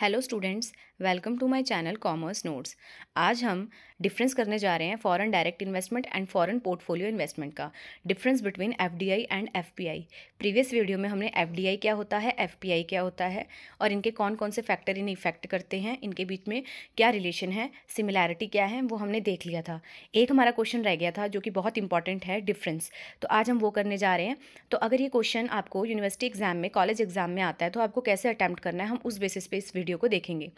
hello students welcome to my channel commerce notes आज हम difference करने जा रहे हैं foreign direct investment and foreign portfolio investment का difference between F and F previous video में हमने एफ क्या होता है एफ क्या होता है और इनके कौन कौन से फैक्टर इन्हें इफेक्ट करते हैं इनके बीच में क्या रिलेशन है सिमिलैरिटी क्या है वो हमने देख लिया था एक हमारा क्वेश्चन रह गया था जो कि बहुत इंपॉर्टेंट है डिफरेंस तो आज हम वो करने जा रहे हैं तो अगर ये क्वेश्चन आपको यूनिवर्सिटी एग्जाम में कॉलेज एग्जाम में आता है तो आपको कैसे अटैम्प्ट करना है हम उस बेसिस पे इस वीडियो को देखेंगे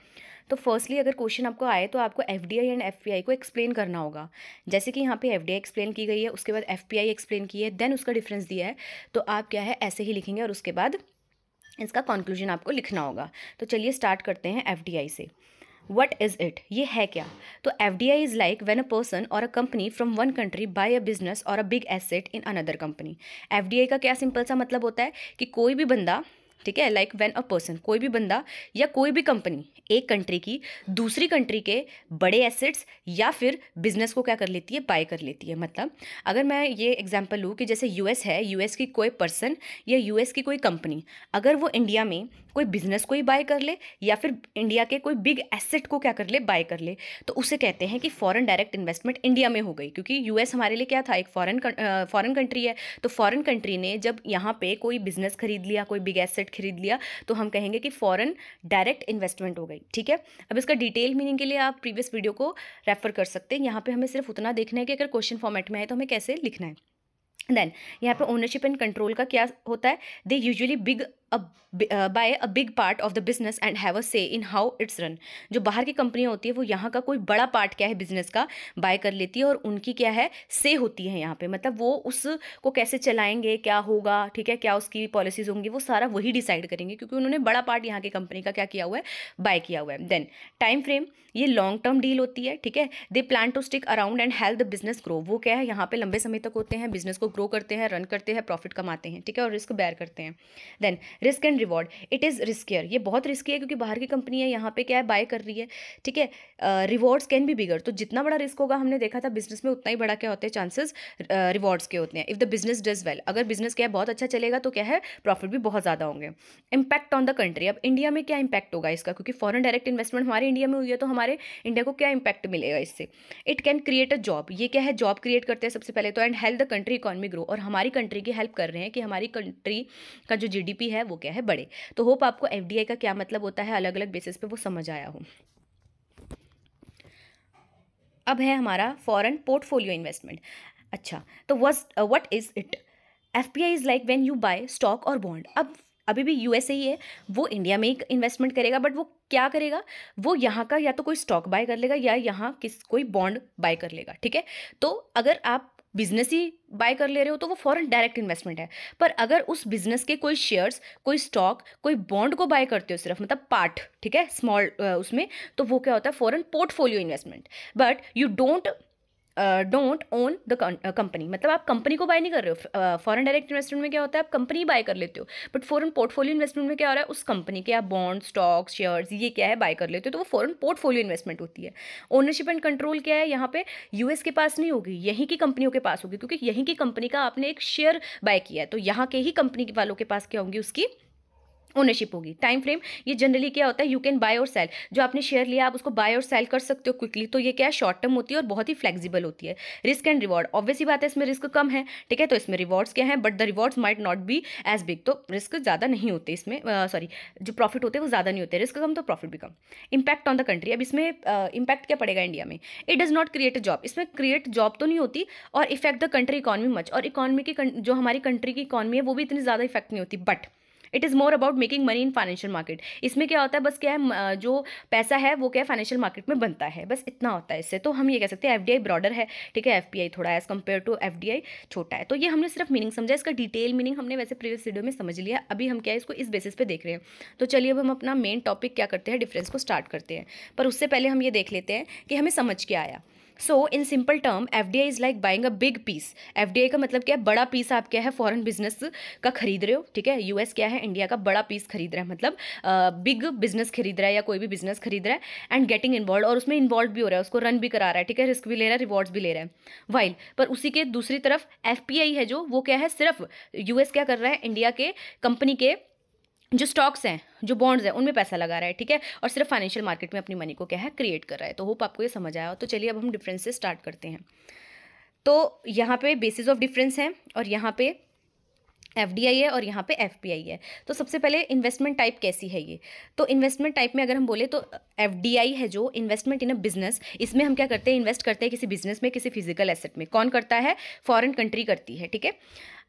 तो फर्स्टली अगर क्वेश्चन आपको आए तो आपको F D I and F P I को एक्सप्लेन करना होगा जैसे कि यहाँ पे एफ डी आई एक्सप्लेन की गई है उसके बाद एफ पी आई एक्सप्लेन की है देन उसका डिफरेंस दिया है तो आप क्या है ऐसे ही लिखेंगे और उसके बाद इसका कंक्लूजन आपको लिखना होगा तो चलिए स्टार्ट करते हैं एफ डी आई से वट इज़ इट ये है क्या तो F D I is like when a person or a company from one country buy a business or a big asset in another company F D I का क्या simple सा मतलब होता है कि कोई भी बंदा ठीक है लाइक वेन अ पर्सन कोई भी बंदा या कोई भी कंपनी एक कंट्री की दूसरी कंट्री के बड़े एसेट्स या फिर बिजनेस को क्या कर लेती है बाय कर लेती है मतलब अगर मैं ये एग्जांपल लूँ कि जैसे यूएस है यूएस की कोई पर्सन या यूएस की कोई कंपनी अगर वो इंडिया में कोई बिजनेस को ही बाय कर ले या फिर इंडिया के कोई बिग एसेट को क्या कर ले बाय कर ले तो उसे कहते हैं कि फॉरेन डायरेक्ट इन्वेस्टमेंट इंडिया में हो गई क्योंकि यूएस हमारे लिए क्या था एक फॉरेन फॉरेन कंट्री है तो फॉरेन कंट्री ने जब यहाँ पे कोई बिजनेस खरीद लिया कोई बिग एसेट खरीद लिया तो हम कहेंगे कि फ़ॉरन डायरेक्ट इन्वेस्टमेंट हो गई ठीक है अब इसका डिटेल मीनिंग के लिए आप प्रीवियस वीडियो को रेफर कर सकते हैं यहाँ पर हमें सिर्फ उतना देखना है कि अगर क्वेश्चन फॉर्मेट में आए तो हमें कैसे लिखना है देन यहाँ पे ओनरशिप एंड कंट्रोल का क्या होता है they usually big buy a big part of the business and have a say in how it's run जो बाहर की कंपनियां होती है वो यहाँ का कोई बड़ा पार्ट क्या है बिजनेस का बाय कर लेती है और उनकी क्या है से होती है यहाँ पे मतलब वो उसको कैसे चलाएंगे क्या होगा ठीक है क्या उसकी पॉलिसीज होंगी वो सारा वही डिसाइड करेंगे क्योंकि उन्होंने बड़ा पार्ट यहाँ की कंपनी का क्या किया हुआ है बाय किया हुआ है देन टाइम फ्रेम ये लॉन्ग टर्म डील होती है ठीक है they plan to stick around and help the business grow वो क्या है यहाँ पे लंबे समय तक होते हैं बिजनेस को ग्रो करते हैं रन करते हैं प्रॉफिट कमाते हैं ठीक है और रिस्क बैर करते हैं then risk and reward it is riskier ये बहुत रिस्की है क्योंकि बाहर की कंपनी है यहाँ पे क्या है बाय कर रही है ठीक है रिवॉर्ड्स कैन भी बिगर तो जितना बड़ा रिस्क होगा हमने देखा था बिजनेस में उतना ही बड़ा क्या होते हैं चांसेस रिवॉर्ड्स के होते हैं if the business does well अगर बिजनेस क्या है बहुत अच्छा चलेगा तो क्या है प्रॉफिट भी बहुत ज़्यादा होंगे इंपैक्ट ऑन द कंट्री अब इंडिया में क्या इंपैक्ट होगा इसका क्योंकि फॉरन डायरेक्ट इन्वेस्टमेंट हमारे इंडिया में हुई है तो हमारे इंडिया को क्या इम्पैक्ट मिलेगा इससे it can create a job ये क्या है जॉब क्रिएट करते हैं सबसे पहले तो and help the country economy grow और हमारी कंट्री की हेल्प कर रहे हैं कि हमारी कंट्री का जो जीडीपी है वो क्या है बड़े तो होप आपको एफ का क्या मतलब होता है अलग अलग बेसिस पे वो समझ आया हो अब है हमारा फॉरेन पोर्टफोलियो इन्वेस्टमेंट अच्छा तो what what is it F P I is like when you buy stock or bond अब अभी भी यूएसए ही है वो इंडिया में ही इन्वेस्टमेंट करेगा बट वो क्या करेगा वो यहाँ का या तो कोई स्टॉक बाय कर लेगा या यहाँ किस कोई बॉन्ड बाय कर लेगा ठीक है तो अगर आप बिजनेस ही बाय कर ले रहे हो तो वो फॉरेन डायरेक्ट इन्वेस्टमेंट है पर अगर उस बिजनेस के कोई शेयर्स कोई स्टॉक कोई बॉन्ड को बाय करते हो सिर्फ मतलब पार्ट ठीक है स्मॉल उसमें तो वो क्या होता है foreign portfolio investment but you don't don't own the company मतलब आप कंपनी को बाय नहीं कर रहे हो फॉरेन डायरेक्ट इन्वेस्टमेंट में क्या होता है आप कंपनी बाय कर लेते हो बट फॉरेन पोर्टफोलियो इन्वेस्टमेंट में क्या हो रहा है उस कंपनी के आप बॉन्ड स्टॉक शेयर्स ये क्या है बाय कर लेते हो तो वो फॉरेन पोर्टफोलियो इन्वेस्टमेंट होती है ओनरशिप एंड कंट्रोल क्या है यहाँ पे यूएस के पास नहीं होगी यहीं की कंपनियों के पास होगी क्योंकि यहीं की कंपनी का आपने एक शेयर बाय किया है तो यहाँ के ही कंपनी वालों के पास क्या होंगी उसकी ओनरशिप होगी टाइम फ्रेम ये जनरली क्या होता है you can buy or sell जो आपने शेयर लिया आप उसको बाय और सेल कर सकते हो क्विकली तो ये क्या है शॉर्ट टर्म होती है और बहुत ही फ्लेक्सिबल होती है रिस्क एंड रिवॉर्ड ऑब्वियसली बात है इसमें रिस्क कम है ठीक है तो इसमें रिवॉर्ड्स क्या है but the rewards might not be as big तो रिस्क ज़्यादा नहीं होते इसमें सॉरी जो प्रॉफिट होते हैं वो ज़्यादा नहीं होते रिस्क कम तो प्रॉफिट भी कम इम्पैक्ट ऑन द कंट्री अब इसमें इम्पैक्ट क्या पड़ेगा इंडिया में it does not create a job इसमें क्रिएट जॉब तो नहीं होती और affect the country economy much और इकॉनमी की जो हमारी कंट्री की इकॉनमी है वो भी इतनी ज़्यादा इफेक्ट नहीं होती but it is more about making money in financial market इसमें क्या होता है बस क्या है जो पैसा है वो क्या है फाइनेंशियल मार्केट में बनता है बस इतना होता है इससे तो हम ये कह सकते हैं एफ ब्रॉडर है ठीक है एफ थोड़ा एज कम्पेयर टू एफ छोटा है तो ये हमने सिर्फ मीनिंग समझा इसका डिटेल मीनिंग हमने वैसे प्रीवियस वीडियो में समझ लिया अभी हम क्या है इसको इस बेसिस पे देख रहे हैं तो चलिए अब हम अपना मेन टॉपिक क्या करते हैं डिफरेंस को स्टार्ट करते हैं पर उससे पहले हम ये देख लेते हैं कि हमें समझ के आया so in simple term F D I is like buying a big piece F D I का मतलब क्या है बड़ा पीस आप क्या है फॉरन बिजनेस का खरीद रहे हो ठीक है यूएस क्या है इंडिया का बड़ा पीस खरीद रहा है मतलब बिग बिजनेस खरीद रहा है या कोई भी बिजनेस खरीद रहा है एंड गेटिंग इन्वॉल्व और उसमें इन्वॉल्व भी हो रहा है उसको रन भी करा रहा है ठीक है रिस्क भी ले रहा है रिवॉर्ड्स भी ले रहा है वाइल पर उसी के दूसरी तरफ एफ पी आई है जो वो क्या है सिर्फ यू एस क्या कर रहा है इंडिया के कंपनी के जो स्टॉक्स हैं जो बॉन्ड्स हैं उनमें पैसा लगा रहा है ठीक है और सिर्फ फाइनेंशियल मार्केट में अपनी मनी को क्या है क्रिएट कर रहा है तो होप आपको ये समझ आया हो तो चलिए अब हम डिफरेंस स्टार्ट करते हैं तो यहाँ पे बेसिस ऑफ डिफरेंस है और यहाँ पे एफ है और यहाँ पे एफ है तो सबसे पहले इन्वेस्टमेंट टाइप कैसी है ये तो इन्वेस्टमेंट टाइप में अगर हम बोले तो एफ है जो इन्वेस्टमेंट इन अ बिजनेस इसमें हम क्या करते हैं इन्वेस्ट करते हैं किसी बिजनेस में किसी फिजिकल एसेट में कौन करता है फॉरेन कंट्री करती है ठीक है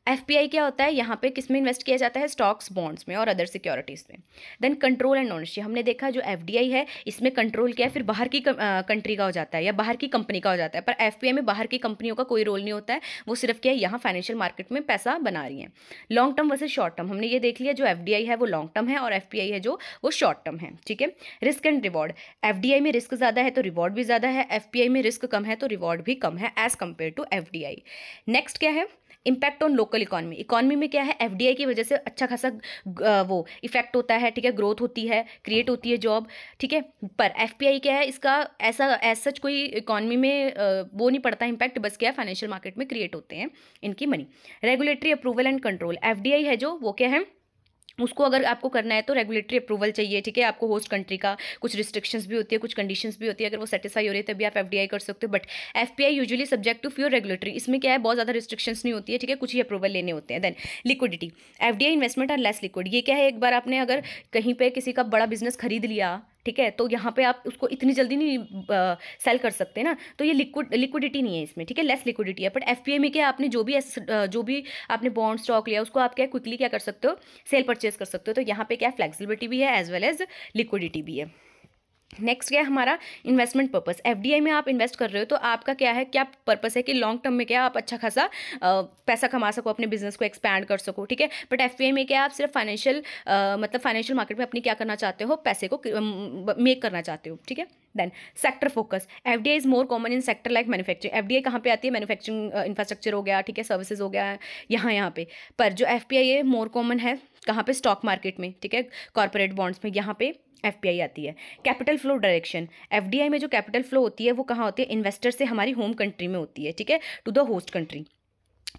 एफ क्या होता है यहाँ पे किस में इन्वेस्ट किया जाता है स्टॉक्स बॉन्ड्स में और अदर सिक्योरिटीज़ में देन कंट्रोल एंड ओनरशिप हमने देखा जो एफ है इसमें कंट्रोल किया है फिर बाहर की कंट्री का हो जाता है या बाहर की कंपनी का हो जाता है पर एफ में बाहर की कंपनियों का कोई रोल नहीं होता है वो सिर्फ क्या है यहाँ फाइनेंशियल मार्केट में पैसा बना रही हैं long term versus short term हमने ये देख लिया जो एफ है वो लॉन्ग टर्म है और एफ है जो वो शॉर्ट टर्म है ठीक है रिस्क एंड रिवॉर्ड एफ में रिस्क ज़्यादा है तो रिवॉर्ड भी ज़्यादा है एफ में रिस्क कम है तो रिवॉर्ड भी कम है as compare to F next क्या है impact on local economy economy में क्या है एफ की वजह से अच्छा खासा वो इफेक्ट होता है ठीक है ग्रोथ होती है क्रिएट होती है जॉब ठीक है पर एफ क्या है इसका ऐसा एज सच कोई इकॉनमी में वो नहीं पड़ता इम्पैक्ट बस क्या है फाइनेंशियल मार्केट में क्रिएट होते हैं इनकी money regulatory approval and control F है जो वो क्या है उसको अगर आपको करना है तो रेगुलेटरी अप्रूवल चाहिए ठीक है आपको होस्ट कंट्री का कुछ रिस्ट्रिक्शंस भी होती है कुछ कंडीशंस भी होती है अगर वो सेटिसफाई हो रही है तभी आप एफडीआई कर सकते हो but FPI usually subject to fewer regulatory इसमें क्या है बहुत ज़्यादा रिस्ट्रिक्शंस नहीं होती है ठीक है कुछ ही अप्रूवल लेने होते हैं then liquidity FDI investment are less liquid ये क्या है एक बार आपने अगर कहीं पर किसी का बड़ा बिजनेस खरीद लिया ठीक है तो यहाँ पे आप उसको इतनी जल्दी नहीं सेल कर सकते ना तो ये लिक्विड लिक्विडिटी नहीं है इसमें ठीक है लेस लिक्विडिटी है बट एफ में क्या आपने जो भी जो भी आपने बॉन्ड स्टॉक लिया उसको आप क्या क्विकली क्या कर सकते हो सेल परचेज कर सकते हो तो यहाँ पे क्या फ्लेक्सिबिलिटी भी है एज वेल एज लिक्विडिटी भी है नेक्स्ट क्या है हमारा इन्वेस्टमेंट पर्पस एफडीआई में आप इन्वेस्ट कर रहे हो तो आपका क्या है क्या पर्पस है कि लॉन्ग टर्म में क्या आप अच्छा खासा पैसा कमा सको अपने बिजनेस को एक्सपैंड कर सको ठीक है बट एफ में क्या आप सिर्फ फाइनेंशियल मतलब फाइनेंशियल मार्केट में अपनी क्या करना चाहते हो पैसे को मेक करना चाहते हो ठीक है then sector focus F D I is more common in sector like manufacturing F D I कहाँ पर आती है मैनुफैक्चरिंग इंफ्रास्ट्रक्चर हो गया ठीक है सर्विसेज हो गया यहाँ यहाँ पे पर जो एफ पी आई है मोर कॉमन है कहाँ पे स्टॉक मार्केट में ठीक है कॉर्पोरेट बॉन्ड्स में यहाँ पे एफ आती है कैपिटल फ्लो डायरेक्शन एफ में जो कैपिटल फ्लो होती है वो कहाँ होती है इन्वेस्टर से हमारी होम कंट्री में होती है ठीक है टू द होस्ट कंट्री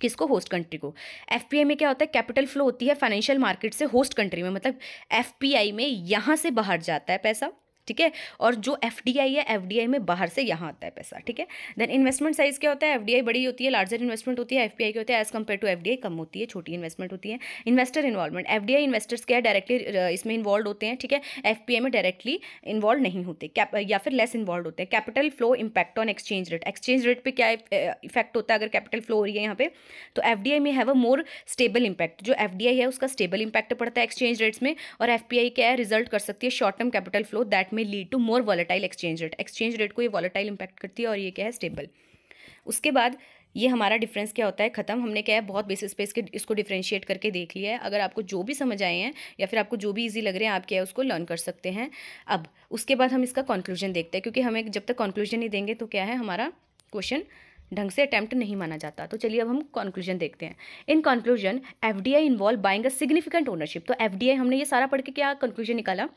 किसको होस्ट कंट्री को एफ में क्या होता है कैपिटल फ्लो होती है फाइनेंशियल मार्केट से होस्ट कंट्री में मतलब एफ में यहाँ से बाहर जाता है पैसा ठीक है और जो एफ है एफ में बाहर से यहाँ आता है पैसा ठीक है देन इन्वेस्टमेंट साइज़ क्या होता है एफ बड़ी होती है लार्जर इन्वेस्टमेंट होती है एफ क्या होता है एज कम्पेयर टू एफ कम होती है छोटी इन्वेस्टमेंट होती है इन्वेस्टर इन्वॉल्वमेंट एफ इन्वेस्टर्स क्या है डायरेक्टली इसमें इन्वॉल्व होते हैं ठीक है एफ में डायरेक्टली इन्वॉल्व नहीं होते या फिर लेस इन्वॉल्व होते हैं capital flow impact on exchange rate exchange rate पर क्या इफेक्ट होता है अगर कैपिटल फ्लो हो रही है यहाँ पे तो एफ डी आई में have a more stable impact जो एफ है उसका स्टेबल इम्पैक्ट पड़ता है एक्सचेंज रेट्स में और एफ क्या है रिजल्ट कर सकती है short term capital flow that may lead to more volatile exchange rate exchange rate को ये वॉलेटाइल impact करती है और ये क्या है स्टेबल उसके बाद ये हमारा डिफरेंस क्या होता है ख़त्म हमने क्या है बहुत बेसिस पे इसके इसको डिफ्रेंशिएट करके देख लिया है अगर आपको जो भी समझ आए हैं या फिर आपको जो भी इजी लग रहे हैं आप क्या है उसको लर्न कर सकते हैं अब उसके बाद हम इसका कंक्लूजन देखते हैं क्योंकि हमें जब तक कंक्लूजन नहीं देंगे तो क्या है हमारा क्वेश्चन ढंग से अटैम्प्ट नहीं माना जाता तो चलिए अब हम कंक्लूजन देखते हैं in conclusion F D I involve buying a significant ownership तो एफ डी आई हमने ये सारा पढ़ के क्या कंक्लूजन निकाला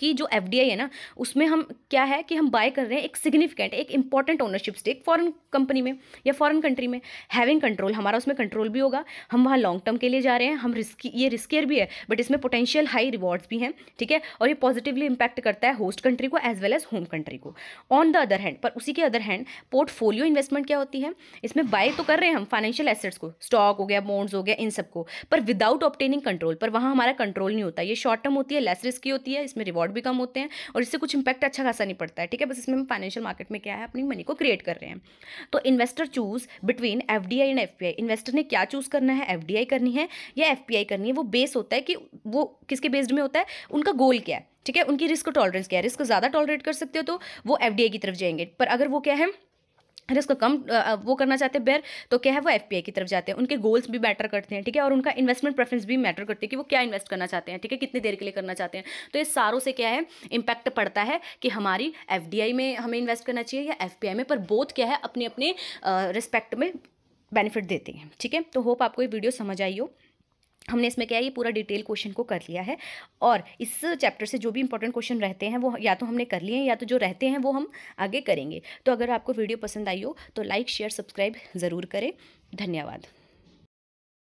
कि जो एफ है ना उसमें हम क्या है कि हम बाय कर रहे हैं एक सिग्निफिकेंट एक important ownership stake foreign company में या फॉरेन कंट्री में हैविंग कंट्रोल हमारा उसमें कंट्रोल भी होगा हम वहाँ लॉन्ग टर्म के लिए जा रहे हैं हम रिस्की ये रिस्कियर भी है बट इसमें पोटेंशियल हाई रिवॉर्ड्स भी हैं ठीक है और ये पॉजिटिवली इंपैक्ट करता है होस्ट कंट्री को as well as home country को ऑन द अदर हैंड पर उसी के अदर हैंड पोर्टफोलियो इन्वेस्टमेंट क्या होती है इसमें बाय तो कर रहे हैं हम फाइनेंशियल एसेट्स को स्टॉक हो गया बॉन्ड्स हो गया इन सबको पर विदाउट ऑप्टेनिंग कंट्रोल पर वहाँ हमारा कंट्रोल नहीं होता ये शॉर्ट टर्म होती है लेस रिस्की होती है इसमें रिवॉर्ड भी कम होते हैं और इससे कुछ इंपैक्ट अच्छा खासा नहीं पड़ता है ठीक है बस इसमें हम फाइनेंशियल मार्केट में क्या है अपनी मनी को क्रिएट कर रहे हैं तो investor choose between F and F investor ने क्या चूज करना है एफ करनी है या एफ करनी है वो बेस होता है कि वो किसके बेस्ड में होता है उनका गोल क्या है ठीक है उनकी रिस्क टॉलरेंस क्या है रिस्क ज़्यादा टॉलरेट कर सकते हो तो वो एफ की तरफ जाएंगे पर अगर वो क्या है अगर इसको कम वो करना चाहते हैं बेर तो क्या है वो एफ की तरफ जाते हैं उनके गोल्स भी मैटर करते हैं ठीक है और उनका इन्वेस्टमेंट प्रेफरेंस भी मैटर करते हैं कि वो क्या इन्वेस्ट करना चाहते हैं ठीक है कितनी देर के लिए करना चाहते हैं तो इस सारों से क्या है इम्पैक्ट पड़ता है कि हमारी एफ में हमें इन्वेस्ट करना चाहिए या एफ में पर बोथ क्या है अपने अपने रिस्पेक्ट में बेनिफिट देते हैं ठीक है तो होप आपको ये वीडियो समझ आई हो हमने इसमें क्या है ये पूरा डिटेल क्वेश्चन को कर लिया है और इस चैप्टर से जो भी इंपॉर्टेंट क्वेश्चन रहते हैं वो या तो हमने कर लिए हैं या तो जो रहते हैं वो हम आगे करेंगे तो अगर आपको वीडियो पसंद आई हो तो लाइक शेयर सब्सक्राइब ज़रूर करें धन्यवाद